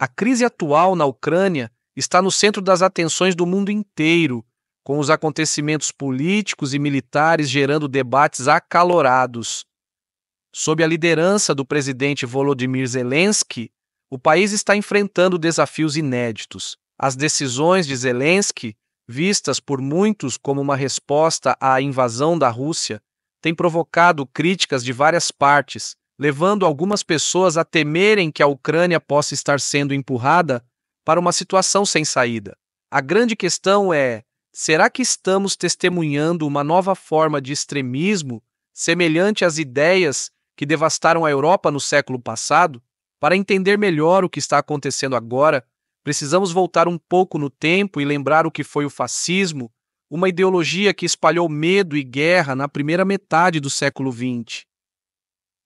A crise atual na Ucrânia está no centro das atenções do mundo inteiro, com os acontecimentos políticos e militares gerando debates acalorados. Sob a liderança do presidente Volodymyr Zelensky, o país está enfrentando desafios inéditos. As decisões de Zelensky, vistas por muitos como uma resposta à invasão da Rússia, têm provocado críticas de várias partes, levando algumas pessoas a temerem que a Ucrânia possa estar sendo empurrada para uma situação sem saída. A grande questão é: será que estamos testemunhando uma nova forma de extremismo semelhante às ideias que devastaram a Europa no século passado? Para entender melhor o que está acontecendo agora, precisamos voltar um pouco no tempo e lembrar o que foi o fascismo, uma ideologia que espalhou medo e guerra na primeira metade do século XX.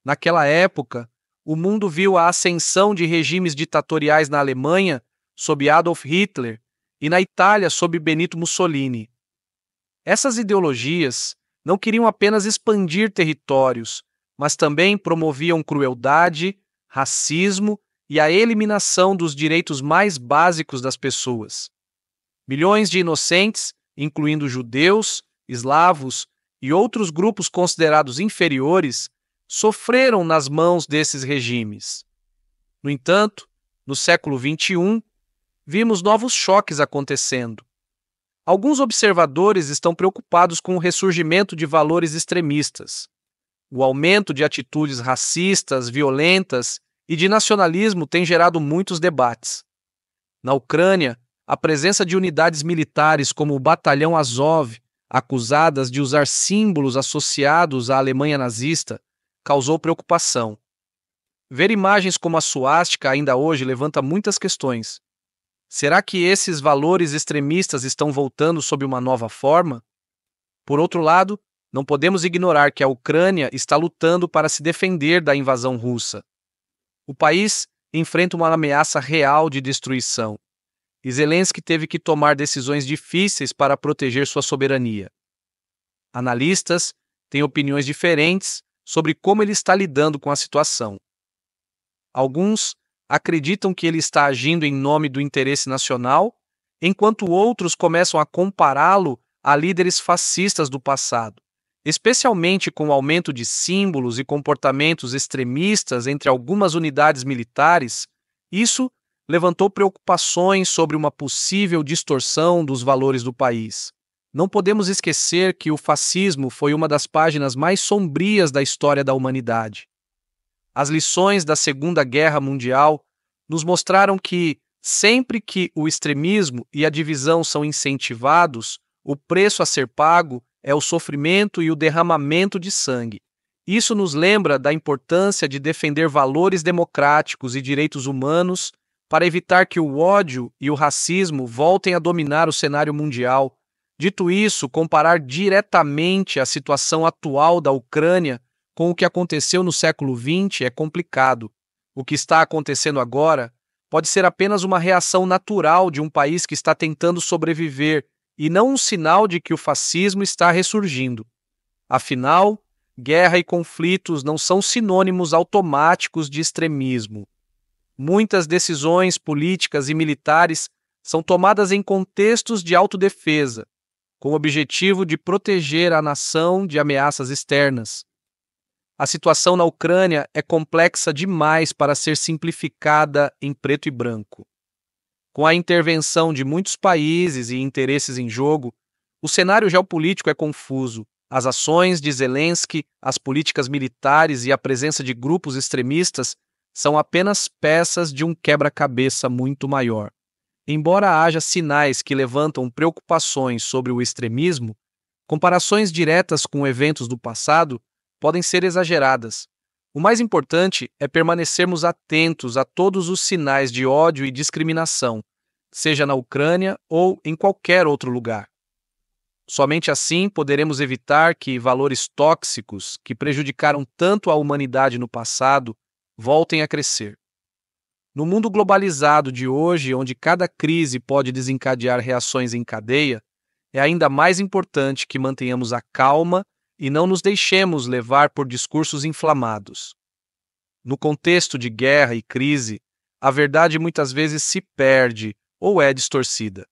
Naquela época, o mundo viu a ascensão de regimes ditatoriais na Alemanha, sob Adolf Hitler, e na Itália, sob Benito Mussolini. Essas ideologias não queriam apenas expandir territórios, mas também promoviam crueldade, racismo e a eliminação dos direitos mais básicos das pessoas. Milhões de inocentes, incluindo judeus, eslavos e outros grupos considerados inferiores, sofreram nas mãos desses regimes. No entanto, no século XXI, vimos novos choques acontecendo. Alguns observadores estão preocupados com o ressurgimento de valores extremistas, o aumento de atitudes racistas, violentas e de nacionalismo tem gerado muitos debates. Na Ucrânia, a presença de unidades militares como o Batalhão Azov, acusadas de usar símbolos associados à Alemanha nazista, causou preocupação. Ver imagens como a suástica ainda hoje levanta muitas questões. Será que esses valores extremistas estão voltando sob uma nova forma? Por outro lado, não podemos ignorar que a Ucrânia está lutando para se defender da invasão russa. O país enfrenta uma ameaça real de destruição. E Zelensky teve que tomar decisões difíceis para proteger sua soberania. Analistas têm opiniões diferentes sobre como ele está lidando com a situação. Alguns acreditam que ele está agindo em nome do interesse nacional, enquanto outros começam a compará-lo a líderes fascistas do passado, especialmente com o aumento de símbolos e comportamentos extremistas entre algumas unidades militares. Isso levantou preocupações sobre uma possível distorção dos valores do país. Não podemos esquecer que o fascismo foi uma das páginas mais sombrias da história da humanidade. As lições da Segunda Guerra Mundial nos mostraram que, sempre que o extremismo e a divisão são incentivados, o preço a ser pago é o sofrimento e o derramamento de sangue. Isso nos lembra da importância de defender valores democráticos e direitos humanos para evitar que o ódio e o racismo voltem a dominar o cenário mundial Dito isso, comparar diretamente a situação atual da Ucrânia com o que aconteceu no século XX é complicado. O que está acontecendo agora pode ser apenas uma reação natural de um país que está tentando sobreviver e não um sinal de que o fascismo está ressurgindo. Afinal, guerra e conflitos não são sinônimos automáticos de extremismo. Muitas decisões políticas e militares são tomadas em contextos de autodefesa, com o objetivo de proteger a nação de ameaças externas. A situação na Ucrânia é complexa demais para ser simplificada em preto e branco. Com a intervenção de muitos países e interesses em jogo, o cenário geopolítico é confuso. As ações de Zelensky, as políticas militares e a presença de grupos extremistas são apenas peças de um quebra-cabeça muito maior. Embora haja sinais que levantam preocupações sobre o extremismo, comparações diretas com eventos do passado podem ser exageradas. O mais importante é permanecermos atentos a todos os sinais de ódio e discriminação, seja na Ucrânia ou em qualquer outro lugar. Somente assim poderemos evitar que valores tóxicos que prejudicaram tanto a humanidade no passado voltem a crescer. No mundo globalizado de hoje, onde cada crise pode desencadear reações em cadeia, é ainda mais importante que mantenhamos a calma e não nos deixemos levar por discursos inflamados. No contexto de guerra e crise, a verdade muitas vezes se perde ou é distorcida.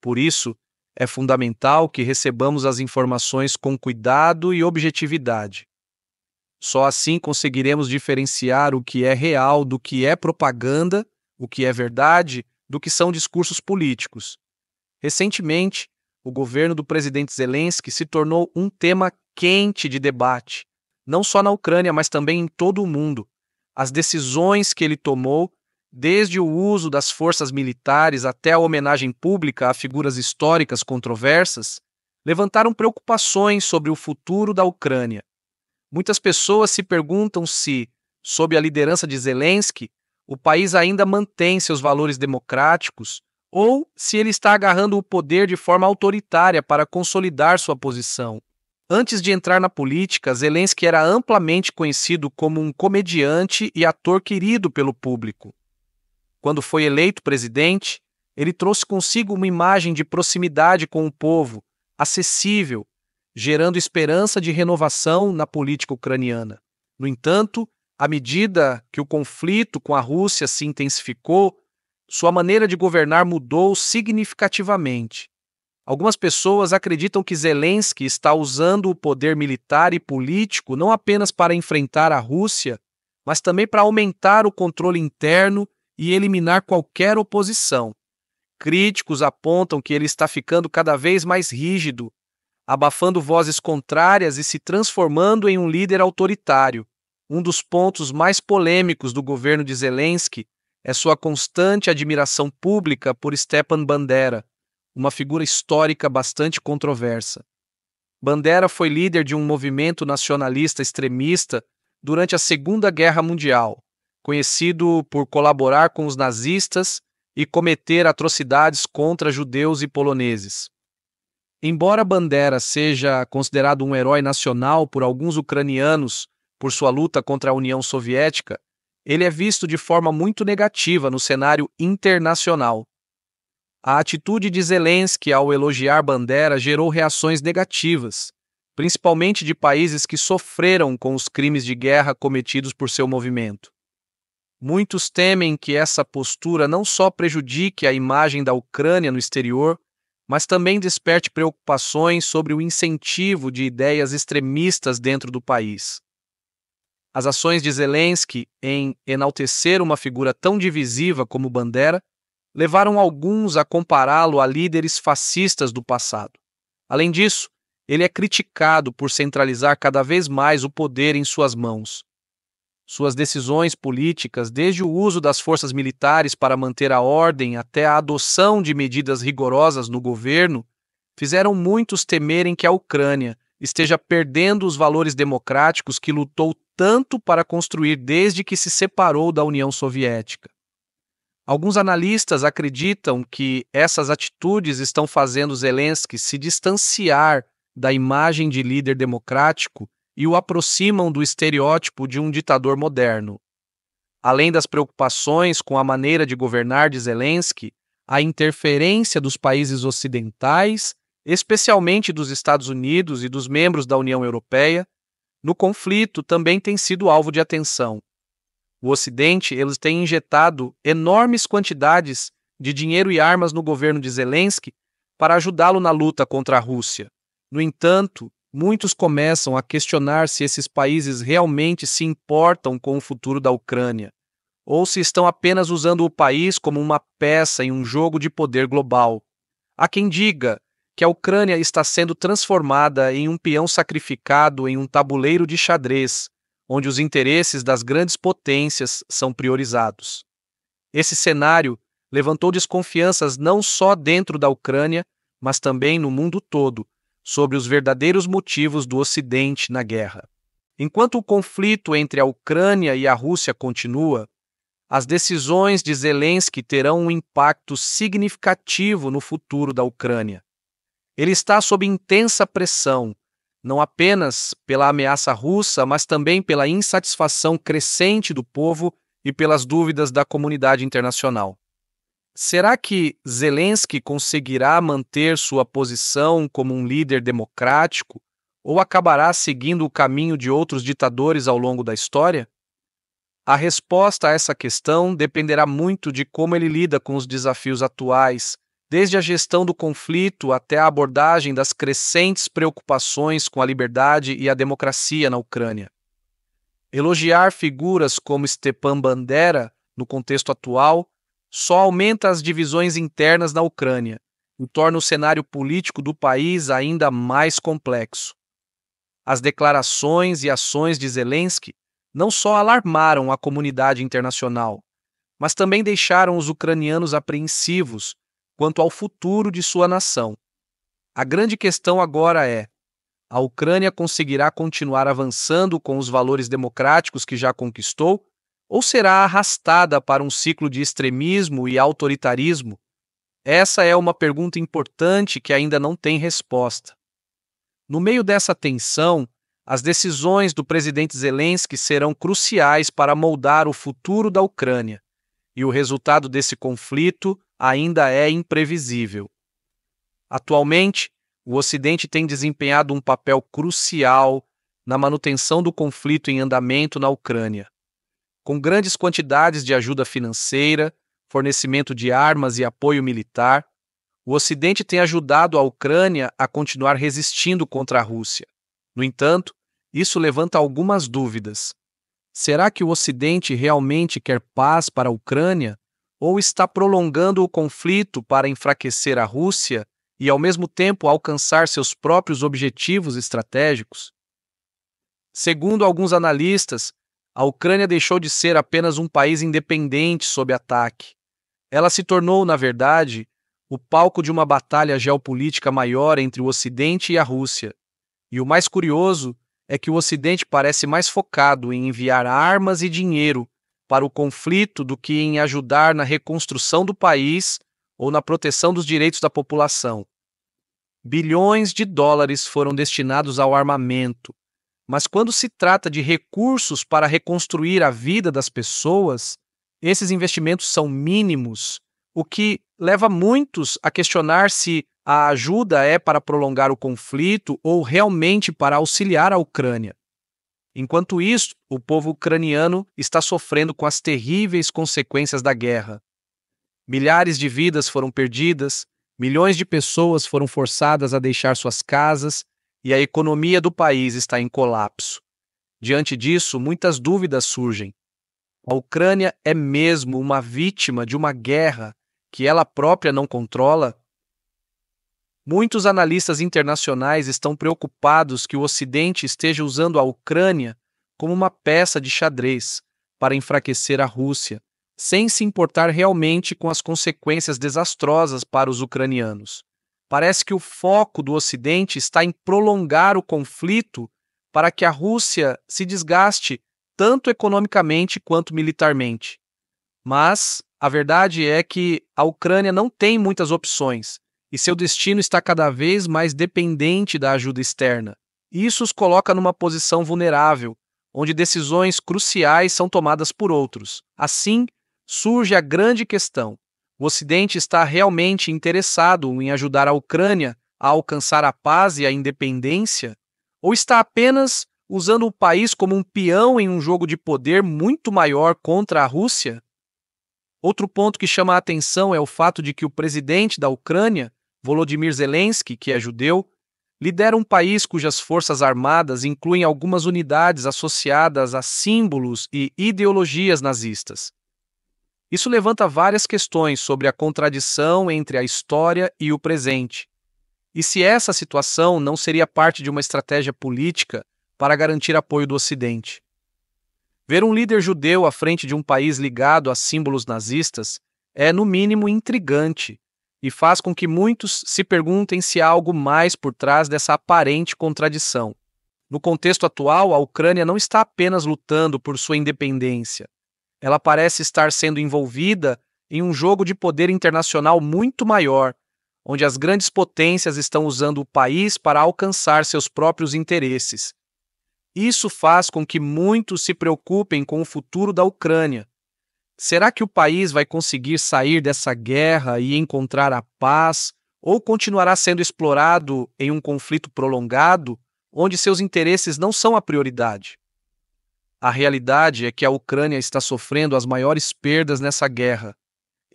Por isso, é fundamental que recebamos as informações com cuidado e objetividade, só assim conseguiremos diferenciar o que é real do que é propaganda, o que é verdade, do que são discursos políticos. Recentemente, o governo do presidente Zelensky se tornou um tema quente de debate, não só na Ucrânia, mas também em todo o mundo. As decisões que ele tomou, desde o uso das forças militares até a homenagem pública a figuras históricas controversas, levantaram preocupações sobre o futuro da Ucrânia Muitas pessoas se perguntam se, sob a liderança de Zelensky, o país ainda mantém seus valores democráticos ou se ele está agarrando o poder de forma autoritária para consolidar sua posição. Antes de entrar na política, Zelensky era amplamente conhecido como um comediante e ator querido pelo público. Quando foi eleito presidente, ele trouxe consigo uma imagem de proximidade com o povo, acessível gerando esperança de renovação na política ucraniana. No entanto, à medida que o conflito com a Rússia se intensificou, sua maneira de governar mudou significativamente. Algumas pessoas acreditam que Zelensky está usando o poder militar e político não apenas para enfrentar a Rússia, mas também para aumentar o controle interno e eliminar qualquer oposição. Críticos apontam que ele está ficando cada vez mais rígido abafando vozes contrárias e se transformando em um líder autoritário. Um dos pontos mais polêmicos do governo de Zelensky é sua constante admiração pública por Stepan Bandera, uma figura histórica bastante controversa. Bandera foi líder de um movimento nacionalista extremista durante a Segunda Guerra Mundial, conhecido por colaborar com os nazistas e cometer atrocidades contra judeus e poloneses. Embora Bandera seja considerado um herói nacional por alguns ucranianos por sua luta contra a União Soviética, ele é visto de forma muito negativa no cenário internacional. A atitude de Zelensky ao elogiar Bandera gerou reações negativas, principalmente de países que sofreram com os crimes de guerra cometidos por seu movimento. Muitos temem que essa postura não só prejudique a imagem da Ucrânia no exterior, mas também desperte preocupações sobre o incentivo de ideias extremistas dentro do país. As ações de Zelensky em enaltecer uma figura tão divisiva como Bandera levaram alguns a compará-lo a líderes fascistas do passado. Além disso, ele é criticado por centralizar cada vez mais o poder em suas mãos, suas decisões políticas, desde o uso das forças militares para manter a ordem até a adoção de medidas rigorosas no governo, fizeram muitos temerem que a Ucrânia esteja perdendo os valores democráticos que lutou tanto para construir desde que se separou da União Soviética. Alguns analistas acreditam que essas atitudes estão fazendo Zelensky se distanciar da imagem de líder democrático e o aproximam do estereótipo de um ditador moderno. Além das preocupações com a maneira de governar de Zelensky, a interferência dos países ocidentais, especialmente dos Estados Unidos e dos membros da União Europeia, no conflito também tem sido alvo de atenção. O Ocidente eles têm injetado enormes quantidades de dinheiro e armas no governo de Zelensky para ajudá-lo na luta contra a Rússia. No entanto, muitos começam a questionar se esses países realmente se importam com o futuro da Ucrânia, ou se estão apenas usando o país como uma peça em um jogo de poder global. Há quem diga que a Ucrânia está sendo transformada em um peão sacrificado em um tabuleiro de xadrez, onde os interesses das grandes potências são priorizados. Esse cenário levantou desconfianças não só dentro da Ucrânia, mas também no mundo todo, sobre os verdadeiros motivos do Ocidente na guerra. Enquanto o conflito entre a Ucrânia e a Rússia continua, as decisões de Zelensky terão um impacto significativo no futuro da Ucrânia. Ele está sob intensa pressão, não apenas pela ameaça russa, mas também pela insatisfação crescente do povo e pelas dúvidas da comunidade internacional. Será que Zelensky conseguirá manter sua posição como um líder democrático ou acabará seguindo o caminho de outros ditadores ao longo da história? A resposta a essa questão dependerá muito de como ele lida com os desafios atuais, desde a gestão do conflito até a abordagem das crescentes preocupações com a liberdade e a democracia na Ucrânia. Elogiar figuras como Stepan Bandera, no contexto atual, só aumenta as divisões internas na Ucrânia e torna o cenário político do país ainda mais complexo. As declarações e ações de Zelensky não só alarmaram a comunidade internacional, mas também deixaram os ucranianos apreensivos quanto ao futuro de sua nação. A grande questão agora é: a Ucrânia conseguirá continuar avançando com os valores democráticos que já conquistou ou será arrastada para um ciclo de extremismo e autoritarismo? Essa é uma pergunta importante que ainda não tem resposta. No meio dessa tensão, as decisões do presidente Zelensky serão cruciais para moldar o futuro da Ucrânia, e o resultado desse conflito ainda é imprevisível. Atualmente, o Ocidente tem desempenhado um papel crucial na manutenção do conflito em andamento na Ucrânia com grandes quantidades de ajuda financeira, fornecimento de armas e apoio militar, o Ocidente tem ajudado a Ucrânia a continuar resistindo contra a Rússia. No entanto, isso levanta algumas dúvidas. Será que o Ocidente realmente quer paz para a Ucrânia ou está prolongando o conflito para enfraquecer a Rússia e, ao mesmo tempo, alcançar seus próprios objetivos estratégicos? Segundo alguns analistas, a Ucrânia deixou de ser apenas um país independente sob ataque. Ela se tornou, na verdade, o palco de uma batalha geopolítica maior entre o Ocidente e a Rússia. E o mais curioso é que o Ocidente parece mais focado em enviar armas e dinheiro para o conflito do que em ajudar na reconstrução do país ou na proteção dos direitos da população. Bilhões de dólares foram destinados ao armamento, mas quando se trata de recursos para reconstruir a vida das pessoas, esses investimentos são mínimos, o que leva muitos a questionar se a ajuda é para prolongar o conflito ou realmente para auxiliar a Ucrânia. Enquanto isso, o povo ucraniano está sofrendo com as terríveis consequências da guerra. Milhares de vidas foram perdidas, milhões de pessoas foram forçadas a deixar suas casas e a economia do país está em colapso. Diante disso, muitas dúvidas surgem. A Ucrânia é mesmo uma vítima de uma guerra que ela própria não controla? Muitos analistas internacionais estão preocupados que o Ocidente esteja usando a Ucrânia como uma peça de xadrez para enfraquecer a Rússia, sem se importar realmente com as consequências desastrosas para os ucranianos. Parece que o foco do Ocidente está em prolongar o conflito para que a Rússia se desgaste tanto economicamente quanto militarmente. Mas a verdade é que a Ucrânia não tem muitas opções e seu destino está cada vez mais dependente da ajuda externa. Isso os coloca numa posição vulnerável, onde decisões cruciais são tomadas por outros. Assim, surge a grande questão: o Ocidente está realmente interessado em ajudar a Ucrânia a alcançar a paz e a independência? Ou está apenas usando o país como um peão em um jogo de poder muito maior contra a Rússia? Outro ponto que chama a atenção é o fato de que o presidente da Ucrânia, Volodymyr Zelensky, que é judeu, lidera um país cujas forças armadas incluem algumas unidades associadas a símbolos e ideologias nazistas. Isso levanta várias questões sobre a contradição entre a história e o presente. E se essa situação não seria parte de uma estratégia política para garantir apoio do Ocidente? Ver um líder judeu à frente de um país ligado a símbolos nazistas é, no mínimo, intrigante e faz com que muitos se perguntem se há algo mais por trás dessa aparente contradição. No contexto atual, a Ucrânia não está apenas lutando por sua independência, ela parece estar sendo envolvida em um jogo de poder internacional muito maior, onde as grandes potências estão usando o país para alcançar seus próprios interesses. Isso faz com que muitos se preocupem com o futuro da Ucrânia. Será que o país vai conseguir sair dessa guerra e encontrar a paz, ou continuará sendo explorado em um conflito prolongado, onde seus interesses não são a prioridade? A realidade é que a Ucrânia está sofrendo as maiores perdas nessa guerra.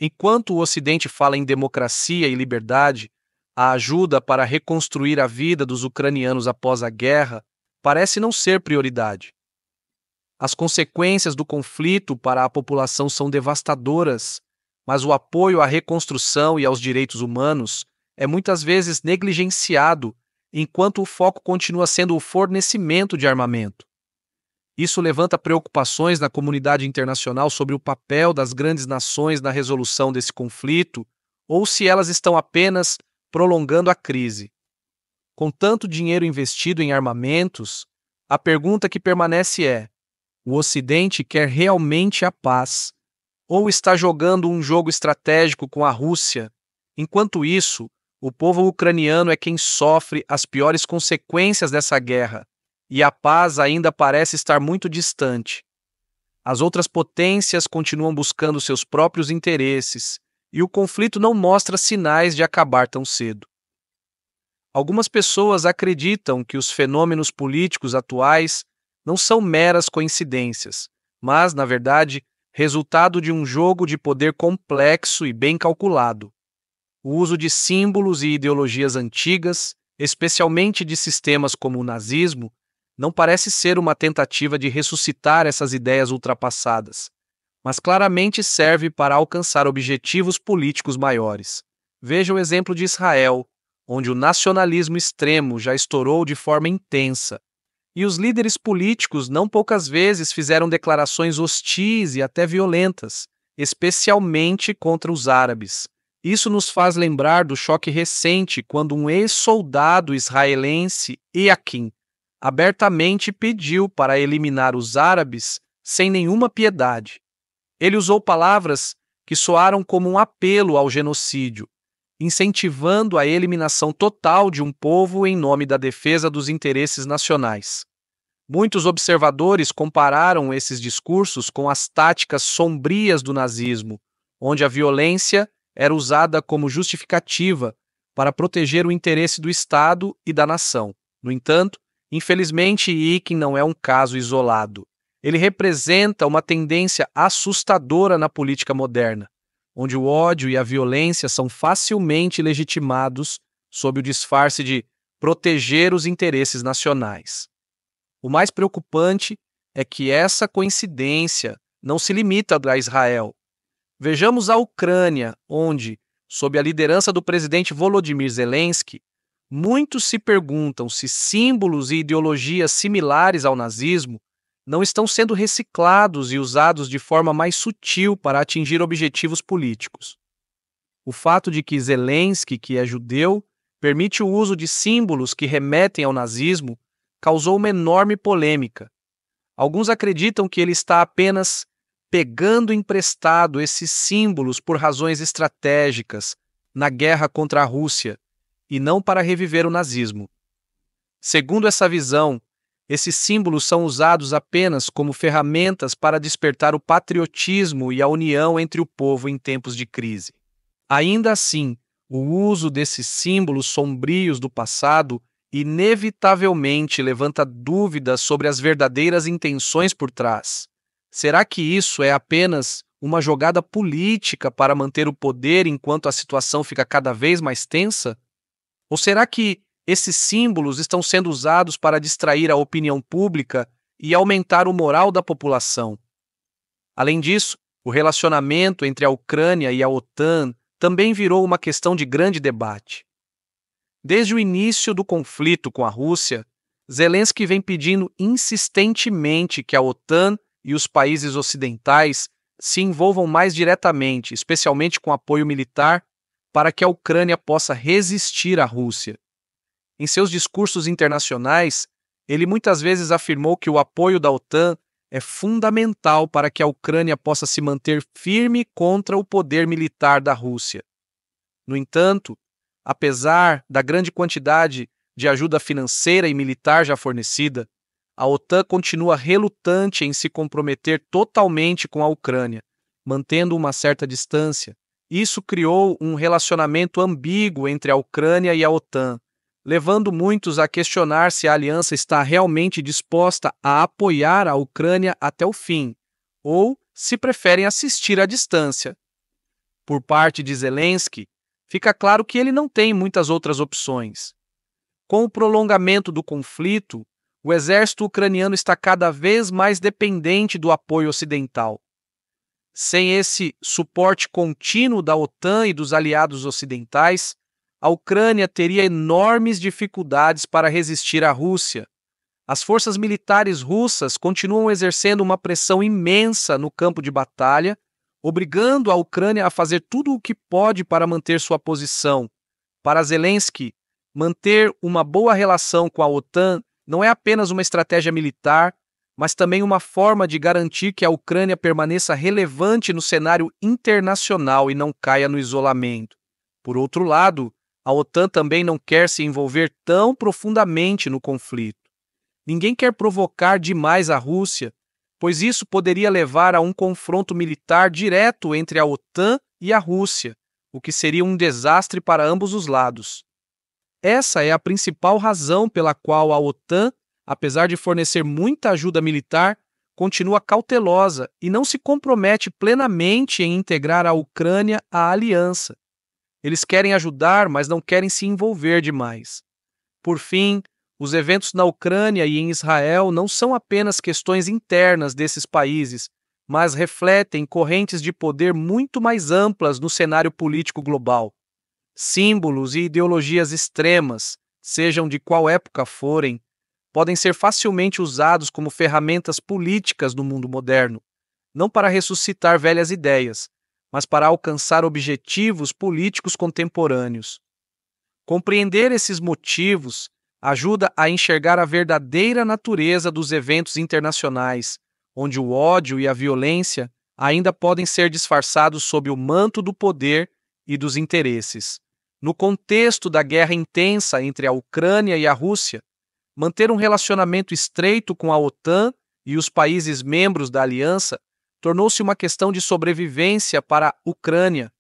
Enquanto o Ocidente fala em democracia e liberdade, a ajuda para reconstruir a vida dos ucranianos após a guerra parece não ser prioridade. As consequências do conflito para a população são devastadoras, mas o apoio à reconstrução e aos direitos humanos é muitas vezes negligenciado, enquanto o foco continua sendo o fornecimento de armamento. Isso levanta preocupações na comunidade internacional sobre o papel das grandes nações na resolução desse conflito ou se elas estão apenas prolongando a crise. Com tanto dinheiro investido em armamentos, a pergunta que permanece é: o Ocidente quer realmente a paz ou está jogando um jogo estratégico com a Rússia? Enquanto isso, o povo ucraniano é quem sofre as piores consequências dessa guerra e a paz ainda parece estar muito distante. As outras potências continuam buscando seus próprios interesses e o conflito não mostra sinais de acabar tão cedo. Algumas pessoas acreditam que os fenômenos políticos atuais não são meras coincidências, mas, na verdade, resultado de um jogo de poder complexo e bem calculado. O uso de símbolos e ideologias antigas, especialmente de sistemas como o nazismo, não parece ser uma tentativa de ressuscitar essas ideias ultrapassadas, mas claramente serve para alcançar objetivos políticos maiores. Veja o exemplo de Israel, onde o nacionalismo extremo já estourou de forma intensa, e os líderes políticos não poucas vezes fizeram declarações hostis e até violentas, especialmente contra os árabes. Isso nos faz lembrar do choque recente quando um ex-soldado israelense, Eakin, abertamente pediu para eliminar os árabes sem nenhuma piedade. Ele usou palavras que soaram como um apelo ao genocídio, incentivando a eliminação total de um povo em nome da defesa dos interesses nacionais. Muitos observadores compararam esses discursos com as táticas sombrias do nazismo, onde a violência era usada como justificativa para proteger o interesse do Estado e da nação. No entanto, Infelizmente, Ikin não é um caso isolado. Ele representa uma tendência assustadora na política moderna, onde o ódio e a violência são facilmente legitimados sob o disfarce de proteger os interesses nacionais. O mais preocupante é que essa coincidência não se limita a Israel. Vejamos a Ucrânia, onde, sob a liderança do presidente Volodymyr Zelensky, Muitos se perguntam se símbolos e ideologias similares ao nazismo não estão sendo reciclados e usados de forma mais sutil para atingir objetivos políticos. O fato de que Zelensky, que é judeu, permite o uso de símbolos que remetem ao nazismo causou uma enorme polêmica. Alguns acreditam que ele está apenas pegando emprestado esses símbolos por razões estratégicas na guerra contra a Rússia e não para reviver o nazismo. Segundo essa visão, esses símbolos são usados apenas como ferramentas para despertar o patriotismo e a união entre o povo em tempos de crise. Ainda assim, o uso desses símbolos sombrios do passado inevitavelmente levanta dúvidas sobre as verdadeiras intenções por trás. Será que isso é apenas uma jogada política para manter o poder enquanto a situação fica cada vez mais tensa? Ou será que esses símbolos estão sendo usados para distrair a opinião pública e aumentar o moral da população? Além disso, o relacionamento entre a Ucrânia e a OTAN também virou uma questão de grande debate. Desde o início do conflito com a Rússia, Zelensky vem pedindo insistentemente que a OTAN e os países ocidentais se envolvam mais diretamente, especialmente com apoio militar para que a Ucrânia possa resistir à Rússia. Em seus discursos internacionais, ele muitas vezes afirmou que o apoio da OTAN é fundamental para que a Ucrânia possa se manter firme contra o poder militar da Rússia. No entanto, apesar da grande quantidade de ajuda financeira e militar já fornecida, a OTAN continua relutante em se comprometer totalmente com a Ucrânia, mantendo uma certa distância, isso criou um relacionamento ambíguo entre a Ucrânia e a OTAN, levando muitos a questionar se a aliança está realmente disposta a apoiar a Ucrânia até o fim, ou se preferem assistir à distância. Por parte de Zelensky, fica claro que ele não tem muitas outras opções. Com o prolongamento do conflito, o exército ucraniano está cada vez mais dependente do apoio ocidental, sem esse suporte contínuo da OTAN e dos aliados ocidentais, a Ucrânia teria enormes dificuldades para resistir à Rússia. As forças militares russas continuam exercendo uma pressão imensa no campo de batalha, obrigando a Ucrânia a fazer tudo o que pode para manter sua posição. Para Zelensky, manter uma boa relação com a OTAN não é apenas uma estratégia militar, mas também uma forma de garantir que a Ucrânia permaneça relevante no cenário internacional e não caia no isolamento. Por outro lado, a OTAN também não quer se envolver tão profundamente no conflito. Ninguém quer provocar demais a Rússia, pois isso poderia levar a um confronto militar direto entre a OTAN e a Rússia, o que seria um desastre para ambos os lados. Essa é a principal razão pela qual a OTAN apesar de fornecer muita ajuda militar, continua cautelosa e não se compromete plenamente em integrar a Ucrânia à aliança. Eles querem ajudar, mas não querem se envolver demais. Por fim, os eventos na Ucrânia e em Israel não são apenas questões internas desses países, mas refletem correntes de poder muito mais amplas no cenário político global. Símbolos e ideologias extremas, sejam de qual época forem, podem ser facilmente usados como ferramentas políticas no mundo moderno, não para ressuscitar velhas ideias, mas para alcançar objetivos políticos contemporâneos. Compreender esses motivos ajuda a enxergar a verdadeira natureza dos eventos internacionais, onde o ódio e a violência ainda podem ser disfarçados sob o manto do poder e dos interesses. No contexto da guerra intensa entre a Ucrânia e a Rússia, Manter um relacionamento estreito com a OTAN e os países membros da aliança tornou-se uma questão de sobrevivência para a Ucrânia.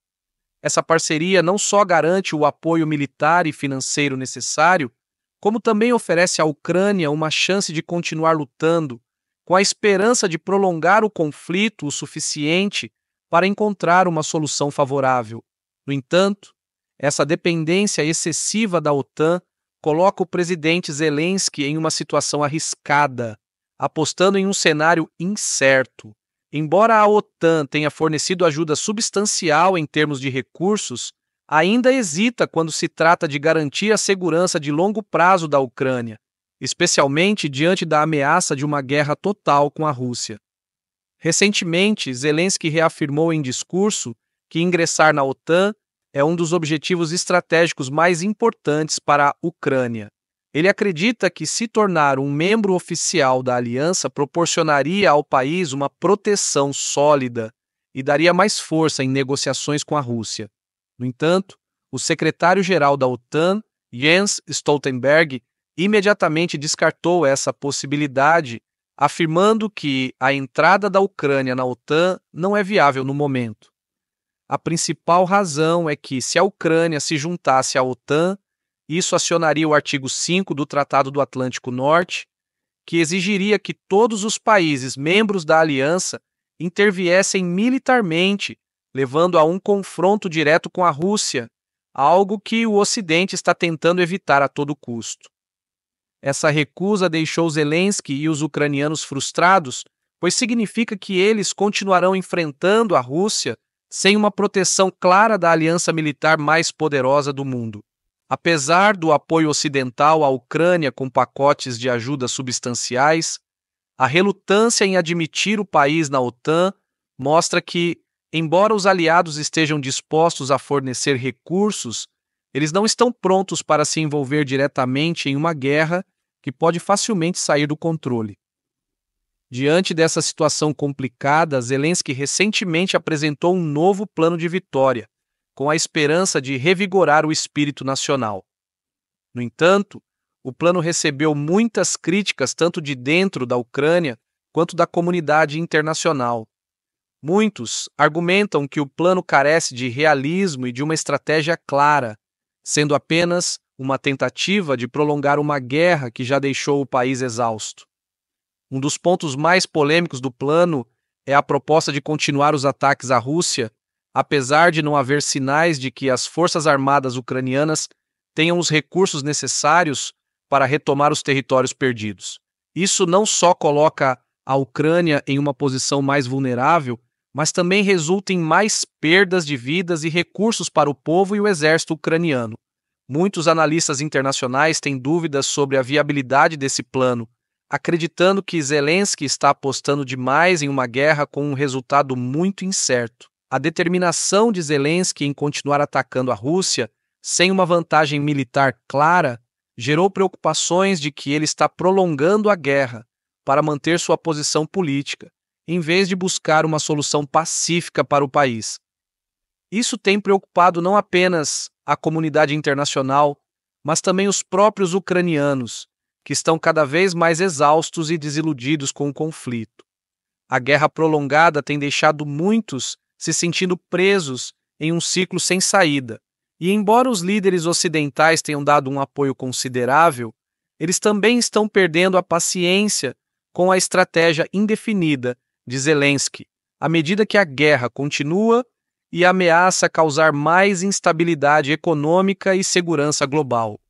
Essa parceria não só garante o apoio militar e financeiro necessário, como também oferece à Ucrânia uma chance de continuar lutando, com a esperança de prolongar o conflito o suficiente para encontrar uma solução favorável. No entanto, essa dependência excessiva da OTAN coloca o presidente Zelensky em uma situação arriscada, apostando em um cenário incerto. Embora a OTAN tenha fornecido ajuda substancial em termos de recursos, ainda hesita quando se trata de garantir a segurança de longo prazo da Ucrânia, especialmente diante da ameaça de uma guerra total com a Rússia. Recentemente, Zelensky reafirmou em discurso que ingressar na OTAN é um dos objetivos estratégicos mais importantes para a Ucrânia. Ele acredita que se tornar um membro oficial da aliança proporcionaria ao país uma proteção sólida e daria mais força em negociações com a Rússia. No entanto, o secretário-geral da OTAN, Jens Stoltenberg, imediatamente descartou essa possibilidade, afirmando que a entrada da Ucrânia na OTAN não é viável no momento. A principal razão é que, se a Ucrânia se juntasse à OTAN, isso acionaria o artigo 5 do Tratado do Atlântico Norte, que exigiria que todos os países membros da aliança interviessem militarmente, levando a um confronto direto com a Rússia, algo que o Ocidente está tentando evitar a todo custo. Essa recusa deixou Zelensky e os ucranianos frustrados, pois significa que eles continuarão enfrentando a Rússia sem uma proteção clara da aliança militar mais poderosa do mundo. Apesar do apoio ocidental à Ucrânia com pacotes de ajuda substanciais, a relutância em admitir o país na OTAN mostra que, embora os aliados estejam dispostos a fornecer recursos, eles não estão prontos para se envolver diretamente em uma guerra que pode facilmente sair do controle. Diante dessa situação complicada, Zelensky recentemente apresentou um novo plano de vitória, com a esperança de revigorar o espírito nacional. No entanto, o plano recebeu muitas críticas tanto de dentro da Ucrânia quanto da comunidade internacional. Muitos argumentam que o plano carece de realismo e de uma estratégia clara, sendo apenas uma tentativa de prolongar uma guerra que já deixou o país exausto. Um dos pontos mais polêmicos do plano é a proposta de continuar os ataques à Rússia, apesar de não haver sinais de que as forças armadas ucranianas tenham os recursos necessários para retomar os territórios perdidos. Isso não só coloca a Ucrânia em uma posição mais vulnerável, mas também resulta em mais perdas de vidas e recursos para o povo e o exército ucraniano. Muitos analistas internacionais têm dúvidas sobre a viabilidade desse plano, acreditando que Zelensky está apostando demais em uma guerra com um resultado muito incerto. A determinação de Zelensky em continuar atacando a Rússia sem uma vantagem militar clara gerou preocupações de que ele está prolongando a guerra para manter sua posição política, em vez de buscar uma solução pacífica para o país. Isso tem preocupado não apenas a comunidade internacional, mas também os próprios ucranianos, que estão cada vez mais exaustos e desiludidos com o conflito. A guerra prolongada tem deixado muitos se sentindo presos em um ciclo sem saída, e embora os líderes ocidentais tenham dado um apoio considerável, eles também estão perdendo a paciência com a estratégia indefinida de Zelensky, à medida que a guerra continua e ameaça causar mais instabilidade econômica e segurança global.